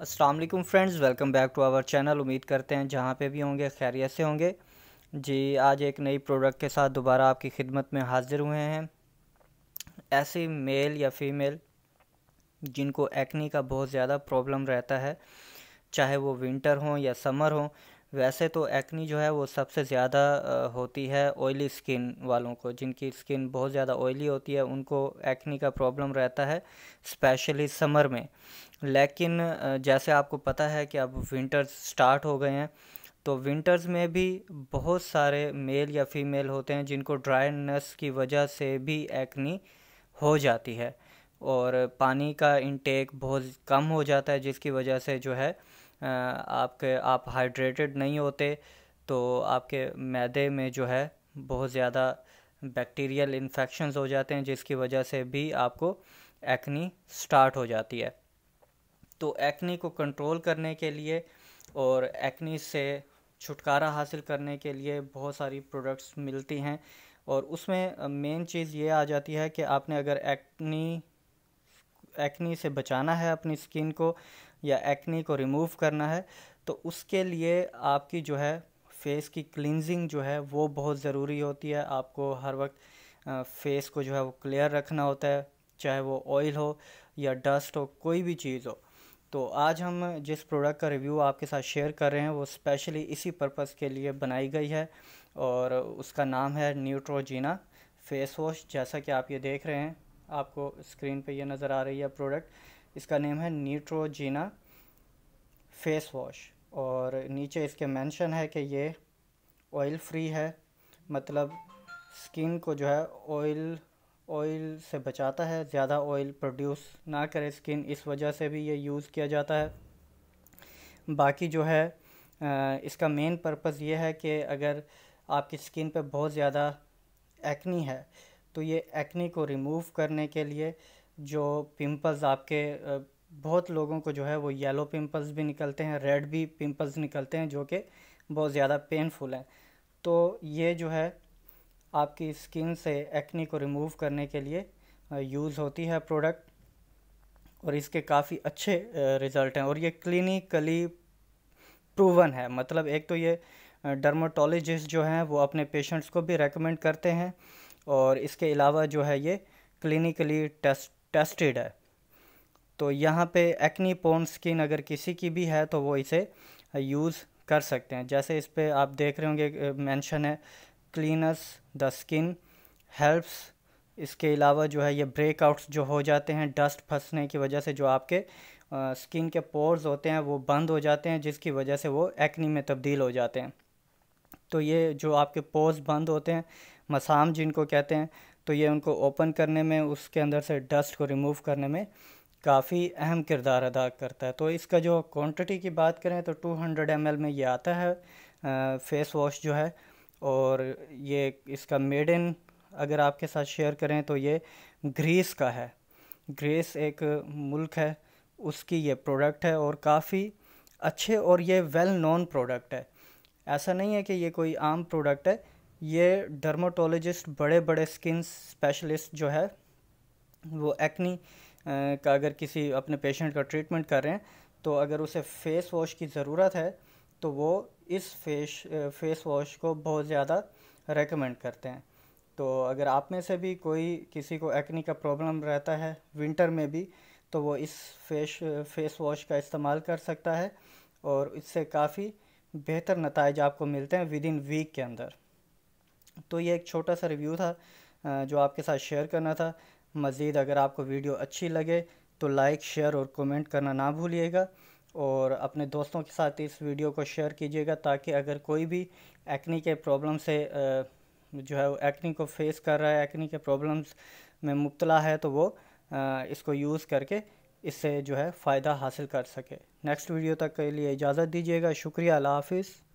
Aslam friends welcome back to our channel उम्मीद करते हैं जहाँ पे भी होंगे खैरियत से होंगे जी आज एक नई प्रोडक्ट के साथ दोबारा आपकी खिदमत में हाजिर हुए हैं ऐसे मेल या फीमेल जिनको एक्नी का बहुत ज़्यादा प्रॉब्लम रहता है चाहे वो विंटर हो या समर हो वैसे तो एक्नी जो है वो सबसे ज़्यादा होती है ऑयली स्किन वालों को जिनकी स्किन बहुत ज़्यादा ऑयली होती है उनको एक्नी का प्रॉब्लम रहता है स्पेशली समर में लेकिन जैसे आपको पता है कि अब विंटर्स स्टार्ट हो गए हैं तो विंटर्स में भी बहुत सारे मेल या फीमेल होते हैं जिनको ड्राइनेस की वजह से भी एक्नी हो जाती है और पानी का इनटेक बहुत कम हो जाता है जिसकी वजह से जो है आपके आप हाइड्रेटेड नहीं होते तो आपके मैदे में जो है बहुत ज़्यादा बैक्टीरियल इन्फेक्शन हो जाते हैं जिसकी वजह से भी आपको एक्नी स्टार्ट हो जाती है तो एक्नी को कंट्रोल करने के लिए और एक्नी से छुटकारा हासिल करने के लिए बहुत सारी प्रोडक्ट्स मिलती हैं और उसमें मेन चीज़ ये आ जाती है कि आपने अगर एक्नी एक्नी से बचाना है अपनी स्किन को या एक्ने को रिमूव करना है तो उसके लिए आपकी जो है फेस की क्लिनजिंग जो है वो बहुत ज़रूरी होती है आपको हर वक्त फेस को जो है वो क्लियर रखना होता है चाहे वो ऑयल हो या डस्ट हो कोई भी चीज़ हो तो आज हम जिस प्रोडक्ट का रिव्यू आपके साथ शेयर कर रहे हैं वो स्पेशली इसी पर्पज़ के लिए बनाई गई है और उसका नाम है न्यूट्रोजीना फेस वॉश जैसा कि आप ये देख रहे हैं आपको स्क्रीन पे ये नज़र आ रही है प्रोडक्ट इसका नेम है न्यूट्रोजीना फेस वॉश और नीचे इसके मेंशन है कि ये ऑयल फ्री है मतलब स्किन को जो है ऑयल ऑयल से बचाता है ज़्यादा ऑयल प्रोड्यूस ना करे स्किन इस वजह से भी ये यूज़ किया जाता है बाकी जो है इसका मेन पर्पज़ ये है कि अगर आपकी स्किन पे बहुत ज़्यादा एक्नी है तो ये एक्नी को रिमूव करने के लिए जो पिंपल्स आपके बहुत लोगों को जो है वो येलो पिंपल्स भी निकलते हैं रेड भी पिंपल्स निकलते हैं जो कि बहुत ज़्यादा पेनफुल हैं तो ये जो है आपकी स्किन से एक्नी को रिमूव करने के लिए यूज़ होती है प्रोडक्ट और इसके काफ़ी अच्छे रिज़ल्ट हैं और ये क्लिनिकली प्रूवन है मतलब एक तो ये डर्माटोलॉजिस्ट जो हैं वो अपने पेशेंट्स को भी रेकमेंड करते हैं और इसके अलावा जो है ये क्लिनिकली टेस्ट टेस्टेड है तो यहाँ पे एक्नी पोन स्किन अगर किसी की भी है तो वो इसे यूज़ कर सकते हैं जैसे इस पर आप देख रहे होंगे मेंशन है क्लीनस द स्किन हेल्प्स इसके अलावा जो है ये ब्रेकआउट्स जो हो जाते हैं डस्ट फंसने की वजह से जो आपके आ, स्किन के पोर्स होते हैं वो बंद हो जाते हैं जिसकी वजह से वो एक्नी में तब्दील हो जाते हैं तो ये जो आपके पोर्स बंद होते हैं मसाम जिनको कहते हैं तो ये उनको ओपन करने में उसके अंदर से डस्ट को रिमूव करने में काफ़ी अहम किरदार अदा करता है तो इसका जो क्वांटिटी की बात करें तो 200 हंड्रेड में ये आता है आ, फेस वॉश जो है और ये इसका मेड इन अगर आपके साथ शेयर करें तो ये ग्रीस का है ग्रीस एक मुल्क है उसकी ये प्रोडक्ट है और काफ़ी अच्छे और ये वेल नोन प्रोडक्ट है ऐसा नहीं है कि ये कोई आम प्रोडक्ट है ये डर्माटोलॉजिस्ट बड़े बड़े स्किन स्पेशलिस्ट जो है वो एक्नी का अगर किसी अपने पेशेंट का ट्रीटमेंट कर रहे हैं तो अगर उसे फ़ेस वॉश की ज़रूरत है तो वो इस फेस फेस वॉश को बहुत ज़्यादा रेकमेंड करते हैं तो अगर आप में से भी कोई किसी को एक्नी का प्रॉब्लम रहता है विंटर में भी तो वो इस फेस फेस वॉश का इस्तेमाल कर सकता है और इससे काफ़ी बेहतर नतज आपको मिलते हैं विद इन वीक के अंदर तो ये एक छोटा सा रिव्यू था जो आपके साथ शेयर करना था मज़ीद अगर आपको वीडियो अच्छी लगे तो लाइक शेयर और कमेंट करना ना भूलिएगा और अपने दोस्तों के साथ इस वीडियो को शेयर कीजिएगा ताकि अगर कोई भी एक्नी के प्रॉब्लम से जो है वो एक्नी को फेस कर रहा है एक्नी के प्रॉब्लम्स में मुबतला है तो वो इसको यूज़ करके इससे जो है फ़ायदा हासिल कर सके नेक्स्ट वीडियो तक के लिए इजाज़त दीजिएगा शुक्रिया अल्लाह हाफिज़